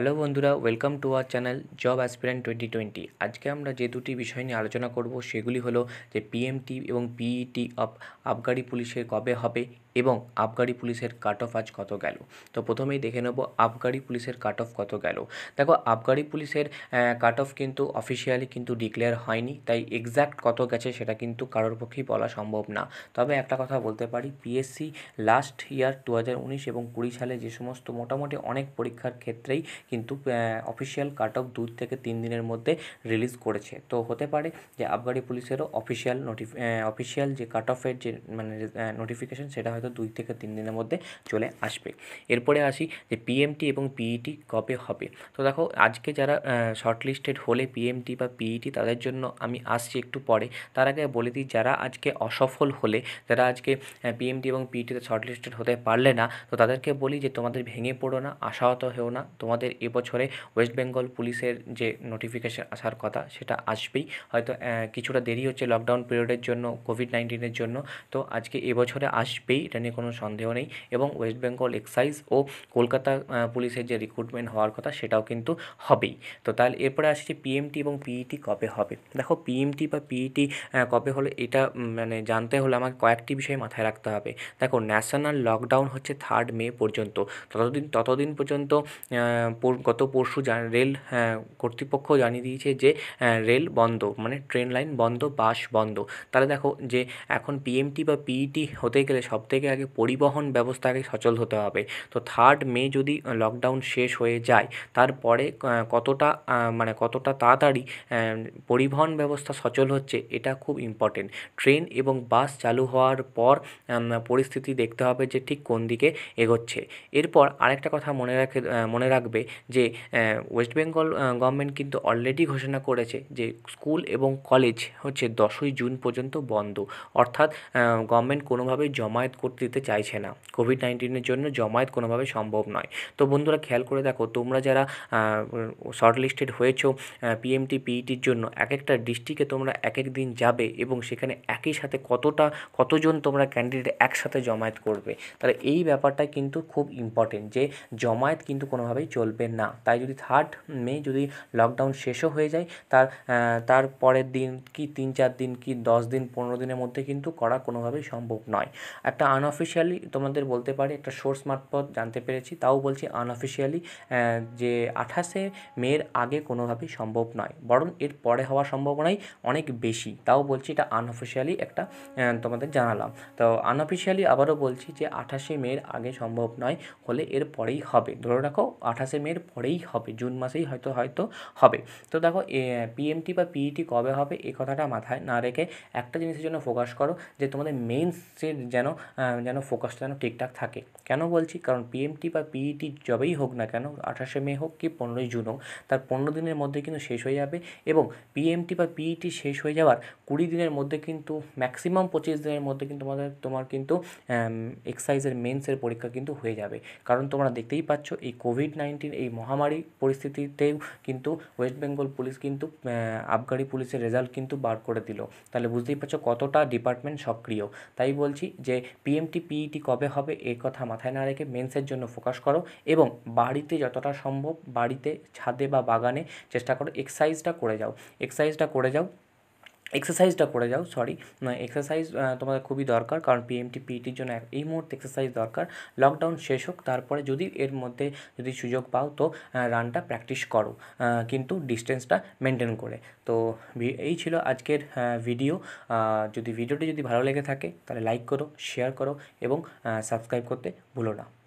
hello বন্ধুরা welcome to our channel job aspirant twenty twenty আজকে আমরা যে দুটি বিষয় নিয়ে আলোচনা করব সেগুলি হলো যে পিএমটি এবং পিইটি অফ আবগারি পুলিশের কবে হবে এবং আবগারি পুলিশের কাট অফ আজ কত গেল তো প্রথমেই দেখে নেব আবগারি পুলিশের কাট অফ কত গেল দেখো আবগারি পুলিশের কাট অফ কিন্তু অফিসিয়ালি কিন্তু ডিক্লেয়ার হয়নি তাই এক্স্যাক্ট কত গেছে সেটা কিন্তু কারোর পক্ষেই বলা সম্ভব না তবে একটা কথা বলতে পারি পিএসসি লাস্ট ইয়ার দু এবং কুড়ি সালে যে সমস্ত মোটামুটি অনেক পরীক্ষার ক্ষেত্রেই কিন্তু অফিসিয়াল কাট অফ দুই থেকে তিন দিনের মধ্যে রিলিজ করেছে তো হতে পারে যে আবগারি পুলিশেরও অফিসিয়াল নোটিফ অফিসিয়াল যে কাট অফের যে মানে নোটিফিকেশান সেটা হয়তো কিন্তু দুই থেকে তিন দিনের মধ্যে চলে আসবে এরপরে আসি যে পিএমটি এবং পিইটি e কবে হবে তো দেখো আজকে যারা শর্ট লিস্টেড হলে পিএমটি বা পিইটি e তাদের জন্য আমি আসছি একটু পরে তার আগে বলে দিই যারা আজকে অসফল হলে যারা আজকে পিএমটি এবং পিইটিতে e শর্টলিস্টেড হতে পারলে না তো তাদেরকে বলি যে তোমাদের ভেঙে পড়ো না আশাহত হেও না তোমাদের এবছরে ওয়েস্ট বেঙ্গল পুলিশের যে নোটিফিকেশান আসার কথা সেটা আসবেই হয়তো কিছুটা দেরি হচ্ছে লকডাউন পিরিয়ডের জন্য কোভিড নাইন্টিনের জন্য তো আজকে এবছরে আসবেই এটা নিয়ে কোনো সন্দেহ নেই এবং ওয়েস্ট বেঙ্গল এক্সাইজ ও কলকাতা পুলিশের যে রিক্রুটমেন্ট হওয়ার কথা সেটাও কিন্তু হবেই তো তাহলে এরপরে আসছে পিএমটি এবং পিইটি e কবে হবে দেখো পিএমটি বা পিইটি e কবে হলে এটা মানে জানতে হলে আমাকে কয়েকটি বিষয় মাথায় রাখতে হবে দেখো ন্যাশনাল লকডাউন হচ্ছে থার্ড মে পর্যন্ত ততদিন ততদিন পর্যন্ত গত পরশু রেল কর্তৃপক্ষ জানিয়ে দিয়েছে যে রেল বন্ধ মানে ট্রেন লাইন বন্ধ বাস বন্ধ তাহলে দেখো যে এখন পিএমটি বা পিইটি e হতে গেলে সবথেকে থেকে আগে পরিবহন ব্যবস্থাকে সচল হতে হবে তো থার্ড মে যদি লকডাউন শেষ হয়ে যায় তারপরে কতটা মানে কতটা তাড়াতাড়ি পরিবহন ব্যবস্থা সচল হচ্ছে এটা খুব ইম্পর্টেন্ট ট্রেন এবং বাস চালু হওয়ার পর পরিস্থিতি দেখতে হবে যে ঠিক কোন দিকে এগোচ্ছে এরপর আরেকটা কথা মনে রাখে মনে রাখবে যে ওয়েস্ট বেঙ্গল গভর্নমেন্ট কিন্তু অলরেডি ঘোষণা করেছে যে স্কুল এবং কলেজ হচ্ছে দশই জুন পর্যন্ত বন্ধ অর্থাৎ গভর্নমেন্ট কোনোভাবেই জমায়েত করতে দিতে চাইছে না কোভিড নাইন্টিনের জন্য জমায়েত কোনোভাবে সম্ভব নয় তো বন্ধুরা খেয়াল করে দেখো তোমরা যারা শর্টলিস্টেড হয়েছো পিএমটি পিইটির e জন্য এক একটা ডিস্ট্রিক্টে তোমরা এক এক দিন যাবে এবং সেখানে একই সাথে কতটা কতজন তোমরা ক্যান্ডিডেট একসাথে জমায়েত করবে তাহলে এই ব্যাপারটা কিন্তু খুব ইম্পর্টেন্ট যে জমায়েত কিন্তু কোনোভাবেই চলবে না তাই যদি থার্ড মে যদি লকডাউন শেষও হয়ে যায় তার তার পরের দিন কি তিন চার দিন কি দশ দিন পনেরো দিনের মধ্যে কিন্তু করা কোনোভাবেই সম্ভব নয় একটা আনঅফিসিয়ালি তোমাদের বলতে পারি একটা সোর্স মারফত জানতে পেরেছি তাও বলছি আনঅফিসিয়ালি যে আঠাশে মেয়ের আগে কোনোভাবেই সম্ভব নয় বরং এর পরে হওয়ার সম্ভাবনাই অনেক বেশি তাও বলছি এটা আনঅফিসিয়ালি একটা তোমাদের জানালাম তো আনঅফিসিয়ালি আবারও বলছি যে আঠাশে মেয়ের আগে সম্ভব নয় হলে এর পরেই হবে ধরে রাখো আঠাশে মেয়ের পরেই হবে জুন মাসেই হয়তো হয়তো হবে তো দেখো পিএমটি বা পিইটি e কবে হবে এ কথাটা মাথায় না রেখে একটা জিনিসের জন্য ফোকাস করো যে তোমাদের মেন্সের যেন যেন ফোকাসটা যেন ঠিকঠাক থাকে কেন বলছি কারণ পিএমটি বা পিইটি e যবেই হোক না কেন আঠাশে মে হোক কি পনেরোই জুন হোক তার পনেরো দিনের মধ্যে কিন্তু শেষ হয়ে যাবে এবং পিএমটি বা পিইটি e শেষ হয়ে যাওয়ার কুড়ি দিনের মধ্যে কিন্তু ম্যাক্সিমাম পঁচিশ দিনের মধ্যে কিন্তু তোমাদের তোমার কিন্তু এক্সাইজের মেন্সের পরীক্ষা কিন্তু হয়ে যাবে কারণ তোমরা দেখতেই পাচ্ছ এই কোভিড নাইন্টিন এই মহামারী পরিস্থিতিতেও কিন্তু ওয়েস্ট বেঙ্গল পুলিশ কিন্তু আবগারি পুলিশের রেজাল্ট কিন্তু বার করে দিল তাহলে বুঝতেই পারছো কতটা ডিপার্টমেন্ট সক্রিয় তাই বলছি যে পি বিএমটি পিইটি e কবে হবে এ কথা মাথায় না রেখে মেন্সের জন্য ফোকাস করো এবং বাড়িতে যতটা সম্ভব বাড়িতে ছাদে বা বাগানে চেষ্টা করো এক্সারসাইজটা করে যাও এক্সারসাইজটা করে যাও এক্সারসাইজটা করে যাও সরি এক্সারসাইজ মানে তোমাদের খুবই দরকার কারণ পিএমটি e পিইটির জন্য এই মুহূর্তে এক্সারসাইজ দরকার লকডাউন শেষ হোক তারপরে যদি এর মধ্যে যদি সুযোগ পাও তো রানটা প্র্যাকটিস করো কিন্তু ডিস্টেন্সটা মেনটেন করে তো এই ছিল আজকের ভিডিও যদি ভিডিওটি যদি ভালো লেগে থাকে তাহলে লাইক করো শেয়ার করো এবং সাবস্ক্রাইব করতে ভুলো না